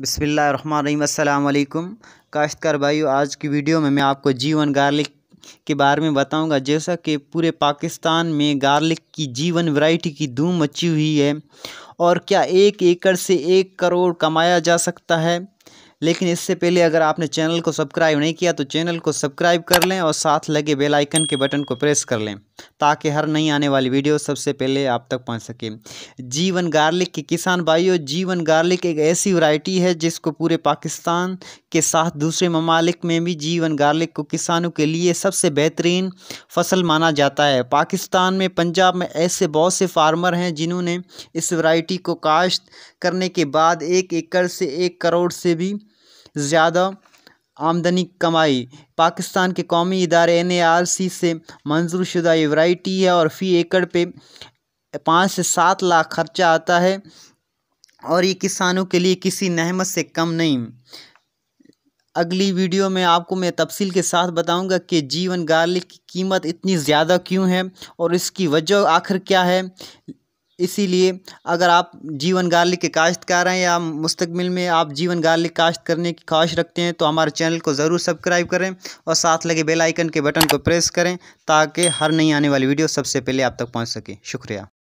बसमीम अल्लाम काश्तकार भाई आज की वीडियो में मैं आपको जीवन गार्लिक के बारे में बताऊंगा जैसा कि पूरे पाकिस्तान में गार्लिक की जीवन वैरायटी की धूम मची हुई है और क्या एक एकड़ से एक करोड़ कमाया जा सकता है लेकिन इससे पहले अगर आपने चैनल को सब्सक्राइब नहीं किया तो चैनल को सब्सक्राइब कर लें और साथ लगे बेलाइकन के बटन को प्रेस कर लें ताकि हर नई आने वाली वीडियो सबसे पहले आप तक पहुंच सके जीवन गार्लिक के किसान भाइयों जीवन गार्लिक एक ऐसी वैरायटी है जिसको पूरे पाकिस्तान के साथ दूसरे ममालिक में भी जीवन गार्लिक को किसानों के लिए सबसे बेहतरीन फसल माना जाता है पाकिस्तान में पंजाब में ऐसे बहुत से फार्मर हैं जिन्होंने इस वरायटी को काश्त करने के बाद एक एकड़ से एक करोड़ से भी ज़्यादा आमदनी कमाई पाकिस्तान के कौमी इदारे एन से मंजूर शुदा ये वैरायटी है और फ़ी एकड़ पे पाँच से सात लाख खर्चा आता है और ये किसानों के लिए किसी नहमत से कम नहीं अगली वीडियो में आपको मैं तफसील के साथ बताऊंगा कि जीवन गार्लिक की कीमत इतनी ज़्यादा क्यों है और इसकी वजह आखिर क्या है इसीलिए अगर आप जीवन गार्लिक के काश्तकार हैं या मुस्तकबिल में आप जीवन गार्लिक काश्त करने की ख्वाहिश रखते हैं तो हमारे चैनल को ज़रूर सब्सक्राइब करें और साथ लगे बेल आइकन के बटन को प्रेस करें ताकि हर नई आने वाली वीडियो सबसे पहले आप तक पहुंच सके शुक्रिया